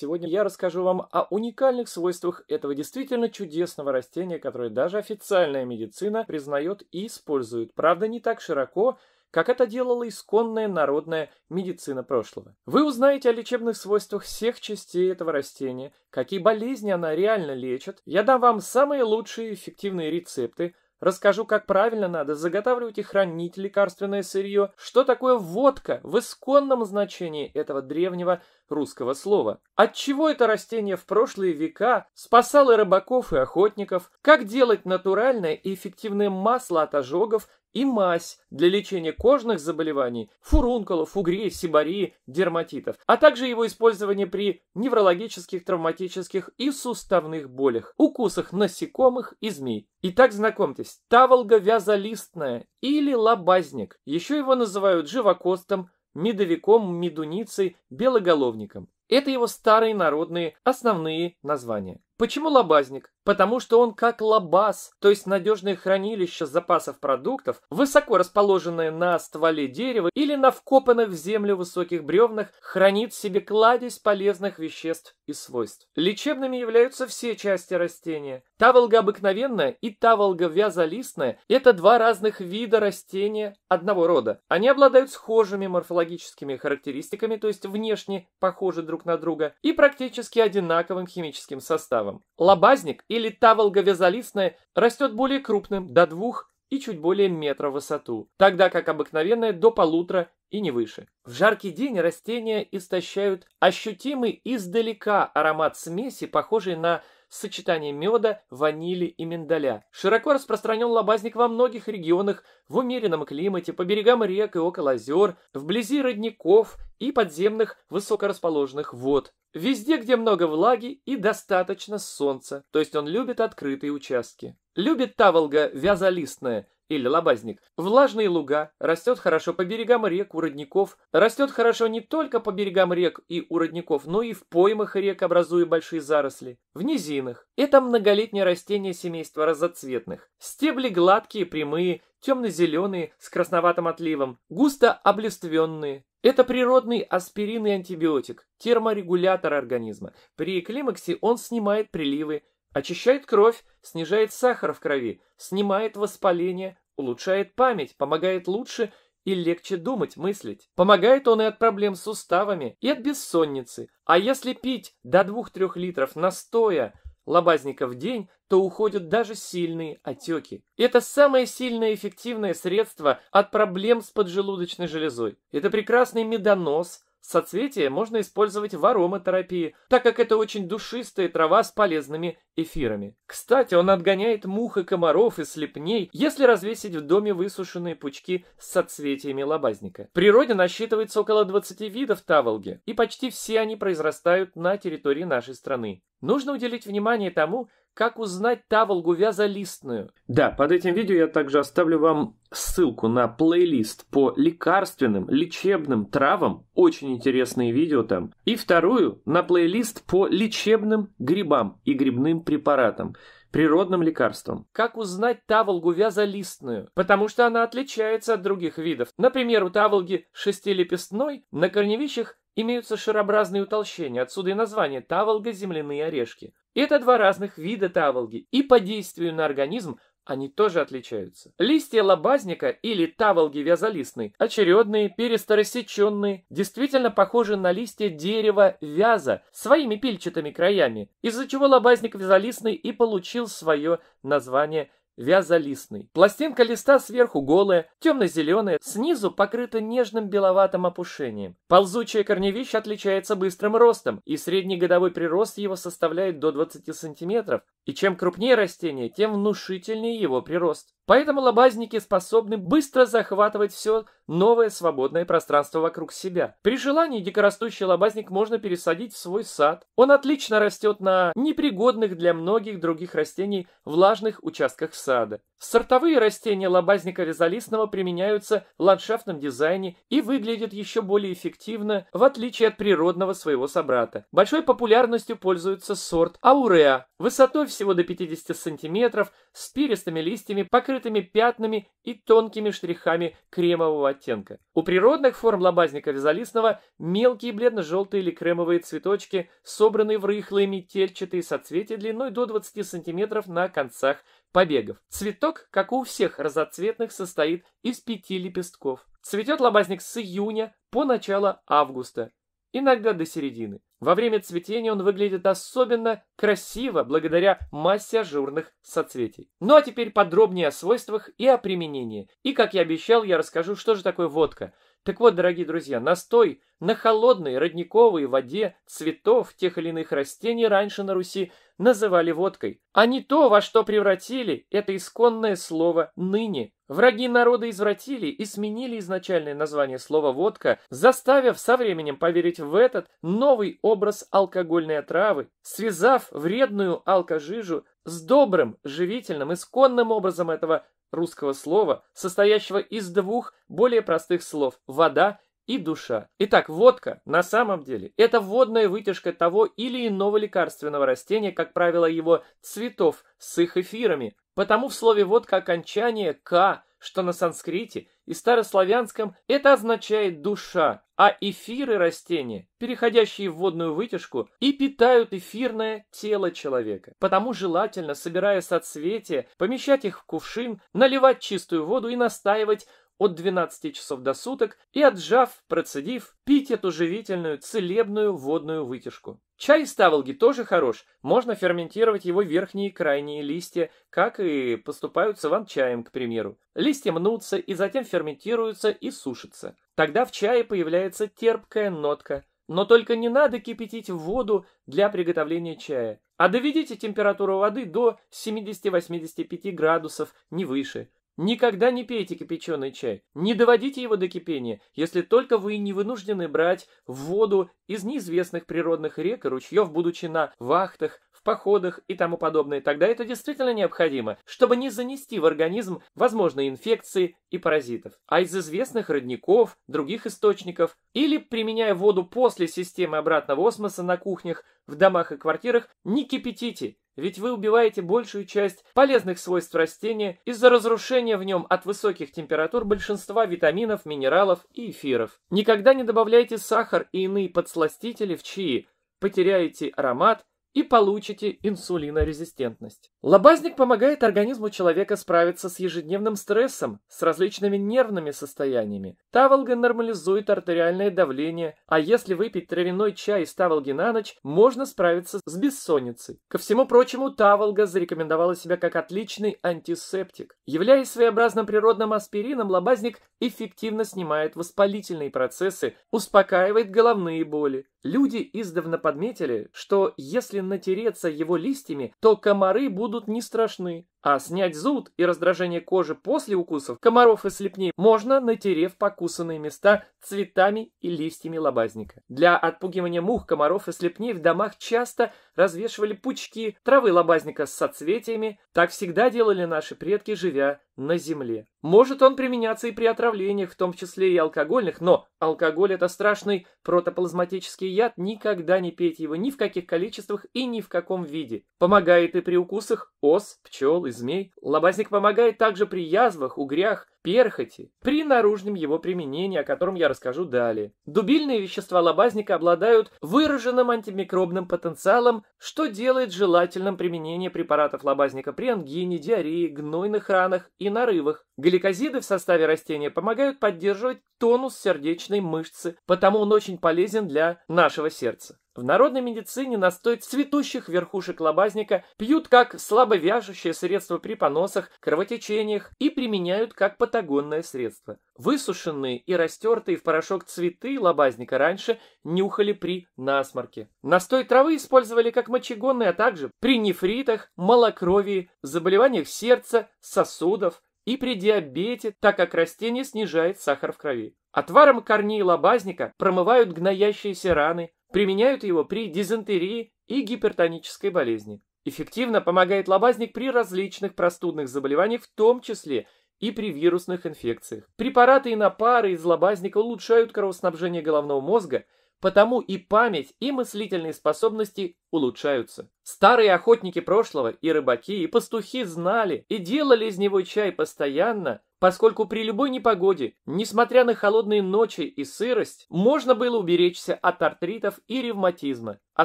Сегодня я расскажу вам о уникальных свойствах этого действительно чудесного растения, которое даже официальная медицина признает и использует. Правда, не так широко, как это делала исконная народная медицина прошлого. Вы узнаете о лечебных свойствах всех частей этого растения, какие болезни она реально лечит. Я дам вам самые лучшие эффективные рецепты – Расскажу, как правильно надо заготавливать и хранить лекарственное сырье, что такое водка в исконном значении этого древнего русского слова. От чего это растение в прошлые века спасало рыбаков и охотников, как делать натуральное и эффективное масло от ожогов и мазь для лечения кожных заболеваний, фурункулов, угрей, сибарии, дерматитов, а также его использование при неврологических, травматических и суставных болях, укусах насекомых и змей. Итак, знакомьтесь, таволга вязолистная или лобазник. Еще его называют живокостом, медовиком, медуницей, белоголовником. Это его старые народные основные названия. Почему лобазник? потому что он как лабаз, то есть надежное хранилище запасов продуктов, высоко расположенное на стволе дерева или на вкопанных в землю высоких бревнах, хранит в себе кладезь полезных веществ и свойств. Лечебными являются все части растения. Таволга обыкновенная и таволга вязолистная – это два разных вида растения одного рода. Они обладают схожими морфологическими характеристиками, то есть внешне похожи друг на друга, и практически одинаковым химическим составом. Лобазник или таволга вязолистная растет более крупным, до двух и чуть более метра в высоту, тогда как обыкновенная до полутора и не выше. В жаркий день растения истощают ощутимый издалека аромат смеси, похожий на с сочетанием меда, ванили и миндаля. Широко распространен лобазник во многих регионах, в умеренном климате, по берегам рек и около озер, вблизи родников и подземных высокорасположенных вод. Везде, где много влаги и достаточно солнца, то есть он любит открытые участки. Любит таволга вязолистная, или лобазник. Влажные луга, растет хорошо по берегам рек, у родников. Растет хорошо не только по берегам рек и у родников, но и в поймах рек, образуя большие заросли. В низинах. Это многолетнее растение семейства разоцветных. Стебли гладкие, прямые, темно-зеленые, с красноватым отливом, густо облиственные. Это природный аспирин и антибиотик, терморегулятор организма. При климаксе он снимает приливы, очищает кровь, снижает сахар в крови, снимает воспаление, Улучшает память, помогает лучше и легче думать, мыслить. Помогает он и от проблем с суставами, и от бессонницы. А если пить до 2-3 литров настоя лобазника в день, то уходят даже сильные отеки. Это самое сильное эффективное средство от проблем с поджелудочной железой. Это прекрасный медонос – Соцветие можно использовать в ароматерапии, так как это очень душистая трава с полезными эфирами. Кстати, он отгоняет мух и комаров и слепней, если развесить в доме высушенные пучки с соцветиями лобазника. В природе насчитывается около 20 видов таволги, и почти все они произрастают на территории нашей страны. Нужно уделить внимание тому, как узнать таволгу вязолистную? Да, под этим видео я также оставлю вам ссылку на плейлист по лекарственным, лечебным травам. Очень интересные видео там. И вторую на плейлист по лечебным грибам и грибным препаратам природным лекарством. Как узнать таволгу вязолистную? Потому что она отличается от других видов. Например, у таволги шестилепестной на корневищах имеются шарообразные утолщения, отсюда и название таволга земляные орешки. Это два разных вида таволги, и по действию на организм они тоже отличаются. Листья лобазника или таволги вязолистной, очередные, перестаросеченные, действительно похожи на листья дерева вяза своими пильчатыми краями, из-за чего лобазник вязолистный и получил свое название вязолистный. Пластинка листа сверху голая, темно-зеленая, снизу покрыта нежным беловатым опушением. Ползучее корневище отличается быстрым ростом, и средний годовой прирост его составляет до 20 сантиметров, и чем крупнее растение, тем внушительнее его прирост. Поэтому лобазники способны быстро захватывать все новое свободное пространство вокруг себя. При желании дикорастущий лобазник можно пересадить в свой сад. Он отлично растет на непригодных для многих других растений влажных участках сада сада. Сортовые растения лобазника резолистного применяются в ландшафтном дизайне и выглядят еще более эффективно, в отличие от природного своего собрата. Большой популярностью пользуется сорт ауреа, высотой всего до 50 см, с перистыми листьями, покрытыми пятнами и тонкими штрихами кремового оттенка. У природных форм лобазника резолистного мелкие бледно-желтые или кремовые цветочки, собранные в рыхлые метельчатые соцветия длиной до 20 см на концах побегов. Цветок, как у всех разоцветных, состоит из пяти лепестков. Цветет лобазник с июня по начало августа, иногда до середины. Во время цветения он выглядит особенно красиво благодаря массе ажурных соцветий. Ну а теперь подробнее о свойствах и о применении. И, как я обещал, я расскажу, что же такое водка – так вот, дорогие друзья, настой на холодной родниковой воде цветов тех или иных растений раньше на Руси называли водкой, а не то, во что превратили это исконное слово «ныне». Враги народа извратили и сменили изначальное название слова «водка», заставив со временем поверить в этот новый образ алкогольной отравы, связав вредную алкожижу с добрым, живительным, исконным образом этого русского слова, состоящего из двух более простых слов «вода» и душа. Итак, водка на самом деле это водная вытяжка того или иного лекарственного растения, как правило, его цветов с их эфирами. Потому в слове водка окончание "ка", что на санскрите – и старославянском это означает «душа», а эфиры растения, переходящие в водную вытяжку, и питают эфирное тело человека. Потому желательно, собирая соцветия, помещать их в кувшин, наливать чистую воду и настаивать от 12 часов до суток и, отжав, процедив, пить эту живительную, целебную водную вытяжку. Чай из таволги тоже хорош, можно ферментировать его верхние и крайние листья, как и поступают с иван-чаем, к примеру. Листья мнутся и затем ферментируются и сушатся. Тогда в чае появляется терпкая нотка. Но только не надо кипятить воду для приготовления чая, а доведите температуру воды до 70-85 градусов, не выше – Никогда не пейте кипяченый чай. Не доводите его до кипения, если только вы не вынуждены брать воду из неизвестных природных рек и ручьев, будучи на вахтах, в походах и тому подобное. Тогда это действительно необходимо, чтобы не занести в организм возможные инфекции и паразитов. А из известных родников, других источников, или применяя воду после системы обратного осмоса на кухнях, в домах и квартирах, не кипятите, ведь вы убиваете большую часть полезных свойств растения из-за разрушения в нем от высоких температур большинства витаминов, минералов и эфиров. Никогда не добавляйте сахар и иные подсластители в чаи, потеряете аромат и получите инсулинорезистентность. Лобазник помогает организму человека справиться с ежедневным стрессом, с различными нервными состояниями. Таволга нормализует артериальное давление, а если выпить травяной чай из таволги на ночь, можно справиться с бессонницей. Ко всему прочему, таволга зарекомендовала себя как отличный антисептик. Являясь своеобразным природным аспирином, лобазник эффективно снимает воспалительные процессы, успокаивает головные боли, Люди издавна подметили, что если натереться его листьями, то комары будут не страшны, а снять зуд и раздражение кожи после укусов комаров и слепней можно, натерев покусанные места цветами и листьями лобазника. Для отпугивания мух, комаров и слепней в домах часто развешивали пучки травы лобазника с соцветиями. Так всегда делали наши предки, живя на земле. Может он применяться и при отравлениях, в том числе и алкогольных, но алкоголь – это страшный протоплазматический яд, никогда не пейте его ни в каких количествах и ни в каком виде. Помогает и при укусах ос, пчел и и змей, лобазник помогает также при язвах, угрях, перхоти, при наружном его применении, о котором я расскажу далее. Дубильные вещества лобазника обладают выраженным антимикробным потенциалом, что делает желательным применение препаратов лобазника при ангине, диарее, гнойных ранах и нарывах. Гликозиды в составе растения помогают поддерживать тонус сердечной мышцы, потому он очень полезен для нашего сердца. В народной медицине настой цветущих верхушек лобазника пьют как слабовяжущее средство при поносах, кровотечениях и применяют как патагонное средство. Высушенные и растертые в порошок цветы лобазника раньше нюхали при насморке. Настой травы использовали как мочегонный, а также при нефритах, малокровии, заболеваниях сердца, сосудов, и при диабете, так как растение снижает сахар в крови. Отваром корней лобазника промывают гноящиеся раны, Применяют его при дизентерии и гипертонической болезни. Эффективно помогает лобазник при различных простудных заболеваниях, в том числе и при вирусных инфекциях. Препараты и напары из лобазника улучшают кровоснабжение головного мозга – Потому и память, и мыслительные способности улучшаются. Старые охотники прошлого, и рыбаки, и пастухи знали, и делали из него чай постоянно, поскольку при любой непогоде, несмотря на холодные ночи и сырость, можно было уберечься от артритов и ревматизма. А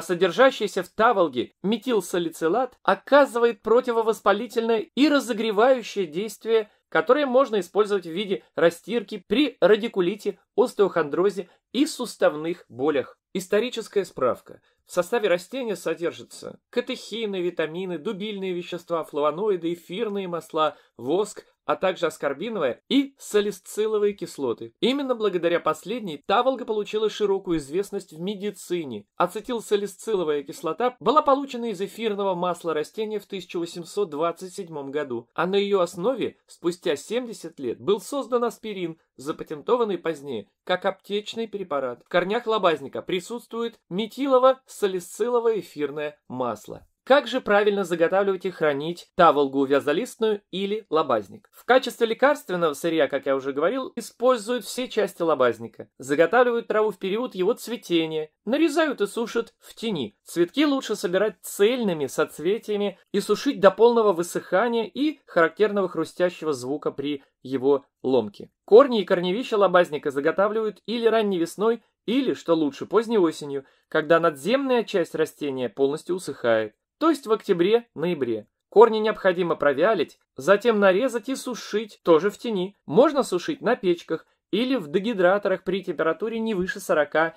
содержащийся в таволге метилсалицилат оказывает противовоспалительное и разогревающее действие которые можно использовать в виде растирки при радикулите, остеохондрозе и суставных болях. Историческая справка. В составе растения содержатся катехины, витамины, дубильные вещества, флавоноиды, эфирные масла, воск, а также аскорбиновая и салициловые кислоты. Именно благодаря последней таволга получила широкую известность в медицине. Ацетилсалициловая кислота была получена из эфирного масла растения в 1827 году, а на ее основе спустя 70 лет был создан аспирин, запатентованный позднее как аптечный препарат. В корнях лобазника присутствует метилово салициловое эфирное масло. Как же правильно заготавливать и хранить таволгу вязолистную или лобазник? В качестве лекарственного сырья, как я уже говорил, используют все части лобазника. Заготавливают траву в период его цветения, нарезают и сушат в тени. Цветки лучше собирать цельными соцветиями и сушить до полного высыхания и характерного хрустящего звука при его ломке. Корни и корневища лобазника заготавливают или ранней весной, или, что лучше, поздней осенью, когда надземная часть растения полностью усыхает то есть в октябре-ноябре. Корни необходимо провялить, затем нарезать и сушить, тоже в тени. Можно сушить на печках или в дегидраторах при температуре не выше 40-50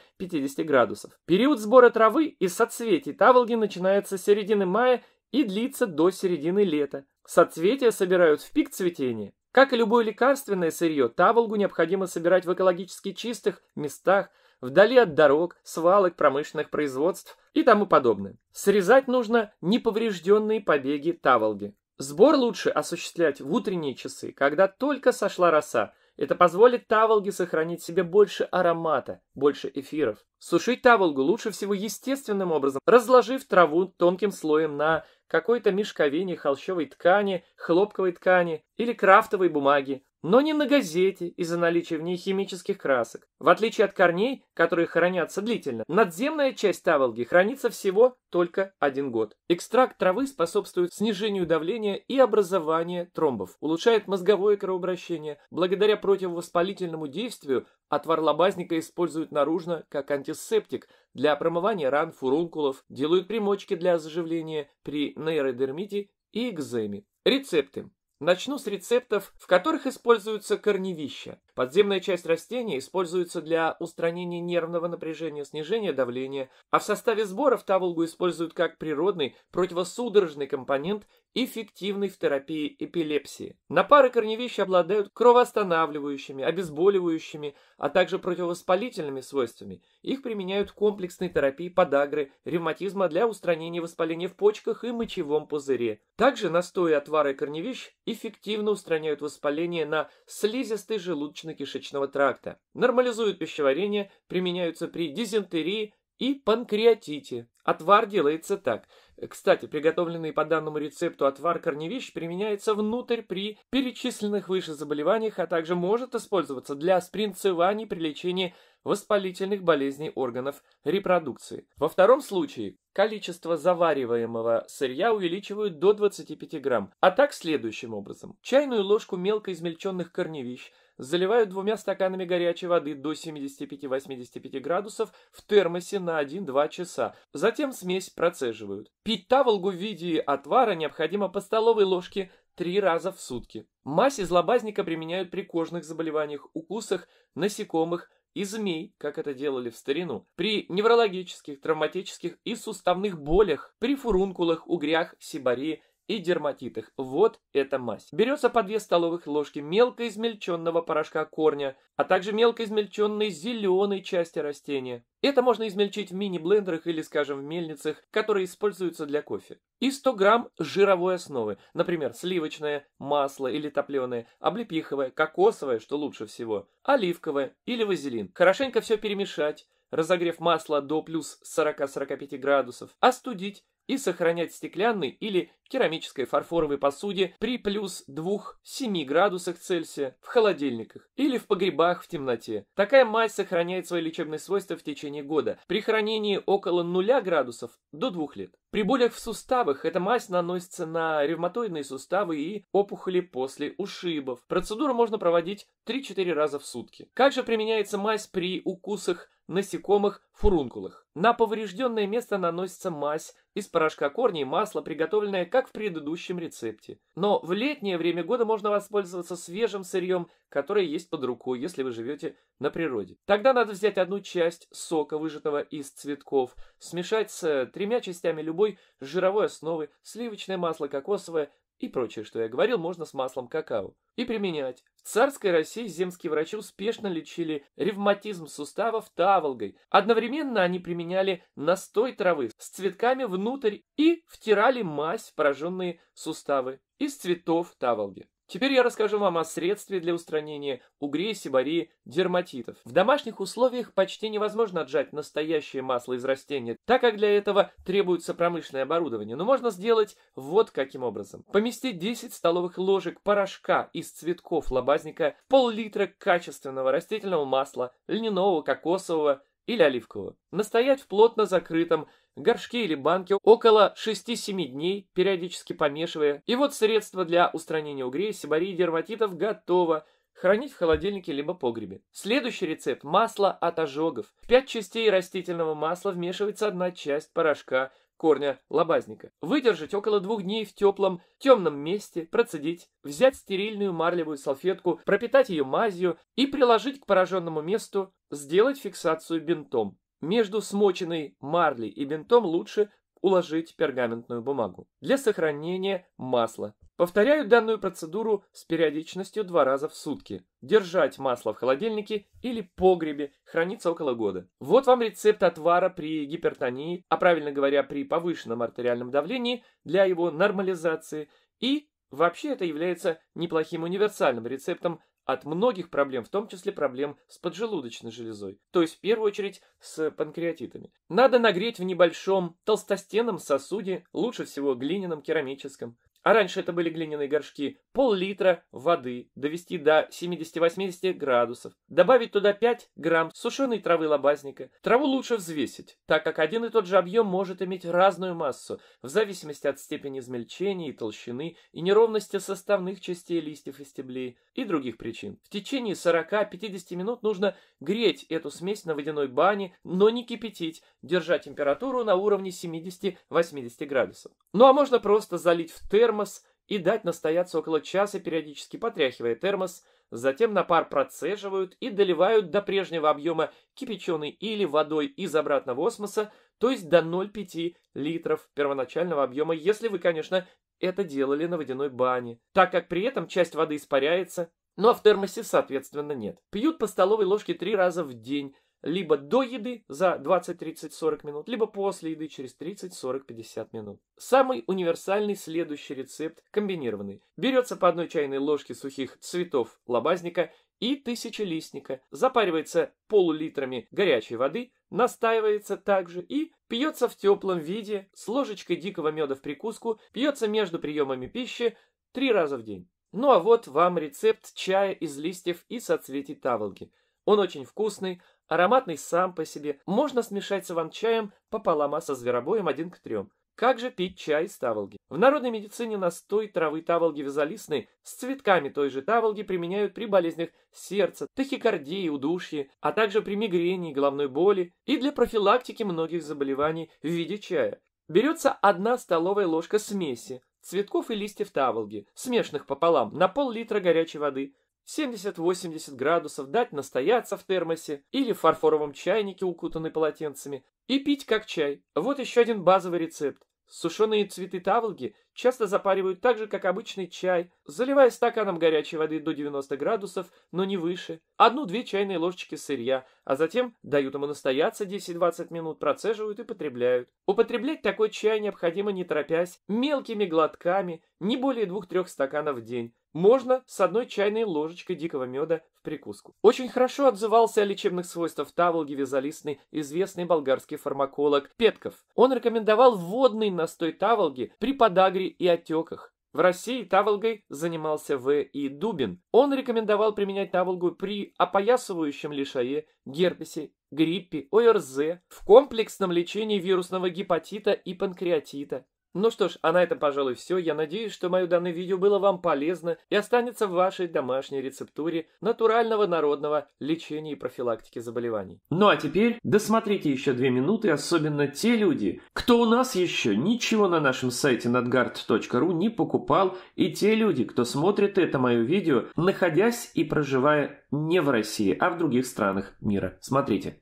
градусов. Период сбора травы и соцветий таволги начинается с середины мая и длится до середины лета. Соцветия собирают в пик цветения. Как и любое лекарственное сырье, таволгу необходимо собирать в экологически чистых местах, вдали от дорог, свалок, промышленных производств и тому подобное. Срезать нужно неповрежденные побеги таволги. Сбор лучше осуществлять в утренние часы, когда только сошла роса. Это позволит таволге сохранить себе больше аромата, больше эфиров. Сушить таволгу лучше всего естественным образом, разложив траву тонким слоем на какой-то мешковине, холщовой ткани, хлопковой ткани или крафтовой бумаги, но не на газете из-за наличия в ней химических красок. В отличие от корней, которые хранятся длительно, надземная часть таволги хранится всего только один год. Экстракт травы способствует снижению давления и образованию тромбов, улучшает мозговое кровообращение. Благодаря противовоспалительному действию отвар лобазника используют наружно как антисептик для промывания ран, фурункулов, делают примочки для заживления при нейродермите и экземе. Рецепты. Начну с рецептов, в которых используются корневища. Подземная часть растения используется для устранения нервного напряжения, снижения давления, а в составе сборов таволгу используют как природный противосудорожный компонент эффективной в терапии эпилепсии. Напары корневища обладают кровоостанавливающими, обезболивающими, а также противовоспалительными свойствами. Их применяют в комплексной терапии подагры, ревматизма для устранения воспаления в почках и мочевом пузыре. Также настои отвара и корневищ эффективно устраняют воспаление на слизистой желудочно-кишечного тракта, нормализуют пищеварение, применяются при дизентерии и панкреатите. Отвар делается так – кстати, приготовленный по данному рецепту отвар корневищ применяется внутрь при перечисленных выше заболеваниях, а также может использоваться для спринцеваний при лечении воспалительных болезней органов репродукции. Во втором случае количество завариваемого сырья увеличивают до 25 грамм, а так следующим образом. Чайную ложку мелко измельченных корневищ – заливают двумя стаканами горячей воды до 75-85 градусов в термосе на 1-2 часа. Затем смесь процеживают. Пить таволгу в виде отвара необходимо по столовой ложке три раза в сутки. Мазь из лобазника применяют при кожных заболеваниях, укусах, насекомых, и змей, как это делали в старину, при неврологических, травматических и суставных болях, при фурункулах, угрях, сибарии, и дерматитах. Вот эта мазь. Берется по 2 столовых ложки мелко измельченного порошка корня, а также мелко измельченной зеленой части растения. Это можно измельчить в мини-блендерах или, скажем, в мельницах, которые используются для кофе. И 100 грамм жировой основы, например, сливочное, масло или топленое, облепиховое, кокосовое, что лучше всего, оливковое или вазелин. Хорошенько все перемешать, разогрев масло до плюс 40-45 градусов, остудить и сохранять стеклянный или керамической фарфоровой посуде при плюс 2-7 градусах Цельсия в холодильниках или в погребах в темноте. Такая мазь сохраняет свои лечебные свойства в течение года. При хранении около 0 градусов до 2 лет. При болях в суставах эта мазь наносится на ревматоидные суставы и опухоли после ушибов. Процедуру можно проводить 3-4 раза в сутки. Как же применяется мазь при укусах насекомых, фурункулах? На поврежденное место наносится мазь из порошка корней и масла, приготовленное. как как в предыдущем рецепте. Но в летнее время года можно воспользоваться свежим сырьем, которое есть под рукой, если вы живете на природе. Тогда надо взять одну часть сока, выжатого из цветков, смешать с тремя частями любой жировой основы, сливочное масло, кокосовое и прочее, что я говорил, можно с маслом какао. И применять. В царской России земские врачи успешно лечили ревматизм суставов таволгой. Одновременно они применяли настой травы с цветками внутрь и втирали мазь в пораженные суставы из цветов таволги. Теперь я расскажу вам о средстве для устранения угрей, сибари, дерматитов. В домашних условиях почти невозможно отжать настоящее масло из растения, так как для этого требуется промышленное оборудование. Но можно сделать вот каким образом. Поместить 10 столовых ложек порошка из цветков лобазника, пол-литра качественного растительного масла, льняного, кокосового, или оливкового. Настоять в плотно закрытом горшки или банки около 6-7 дней, периодически помешивая. И вот средство для устранения угрей, сибарии и дерматитов готово. Хранить в холодильнике либо погребе. Следующий рецепт – масло от ожогов. В 5 частей растительного масла вмешивается одна часть порошка корня лобазника. Выдержать около двух дней в теплом, темном месте, процедить, взять стерильную марлевую салфетку, пропитать ее мазью и приложить к пораженному месту, сделать фиксацию бинтом. Между смоченной марлей и бинтом лучше уложить пергаментную бумагу для сохранения масла. Повторяю данную процедуру с периодичностью два раза в сутки. Держать масло в холодильнике или погребе хранится около года. Вот вам рецепт отвара при гипертонии, а правильно говоря, при повышенном артериальном давлении для его нормализации. И вообще это является неплохим универсальным рецептом от многих проблем, в том числе проблем с поджелудочной железой, то есть в первую очередь с панкреатитами. Надо нагреть в небольшом толстостенном сосуде, лучше всего глиняном, керамическом, а раньше это были глиняные горшки, пол-литра воды довести до 70-80 градусов, добавить туда 5 грамм сушеной травы лобазника. Траву лучше взвесить, так как один и тот же объем может иметь разную массу, в зависимости от степени измельчения и толщины, и неровности составных частей листьев и стеблей, и других причин. В течение 40-50 минут нужно греть эту смесь на водяной бане, но не кипятить, держа температуру на уровне 70-80 градусов. Ну а можно просто залить в термо термос и дать настояться около часа, периодически потряхивая термос, затем на пар процеживают и доливают до прежнего объема кипяченой или водой из обратного осмоса, то есть до 0,5 литров первоначального объема, если вы, конечно, это делали на водяной бане, так как при этом часть воды испаряется, но в термосе, соответственно, нет. Пьют по столовой ложке три раза в день, либо до еды за 20-30-40 минут, либо после еды через 30-40-50 минут. Самый универсальный следующий рецепт комбинированный. Берется по одной чайной ложке сухих цветов лобазника и тысячелистника, запаривается полулитрами горячей воды, настаивается также и пьется в теплом виде с ложечкой дикого меда в прикуску, пьется между приемами пищи три раза в день. Ну а вот вам рецепт чая из листьев и соцветий таволги. Он очень вкусный, Ароматный сам по себе. Можно смешать с иван-чаем пополам, а со зверобоем один к трем. Как же пить чай с таволги? В народной медицине настой травы таволги вязолистной с цветками той же таволги применяют при болезнях сердца, тахикардии, удушье, а также при мигрении, головной боли и для профилактики многих заболеваний в виде чая. Берется одна столовая ложка смеси, цветков и листьев таволги, смешанных пополам, на пол-литра горячей воды – 70-80 градусов, дать настояться в термосе или в фарфоровом чайнике, укутанный полотенцами, и пить как чай. Вот еще один базовый рецепт. Сушеные цветы таволги часто запаривают так же, как обычный чай, заливая стаканом горячей воды до 90 градусов, но не выше, одну-две чайные ложечки сырья, а затем дают ему настояться 10-20 минут, процеживают и потребляют. Употреблять такой чай необходимо не торопясь, мелкими глотками, не более 2-3 стаканов в день. Можно с одной чайной ложечкой дикого меда в прикуску. Очень хорошо отзывался о лечебных свойствах таволги вязолистной известный болгарский фармаколог Петков. Он рекомендовал водный настой таволги при подагре и отеках. В России таволгой занимался В. И. Дубин. Он рекомендовал применять таволгу при опоясывающем лишае, герпесе, гриппе, ОРЗ, в комплексном лечении вирусного гепатита и панкреатита. Ну что ж, а на этом, пожалуй, все. Я надеюсь, что мое данное видео было вам полезно и останется в вашей домашней рецептуре натурального народного лечения и профилактики заболеваний. Ну а теперь досмотрите еще две минуты, особенно те люди, кто у нас еще ничего на нашем сайте надгард.ру не покупал, и те люди, кто смотрит это мое видео, находясь и проживая не в России, а в других странах мира. Смотрите.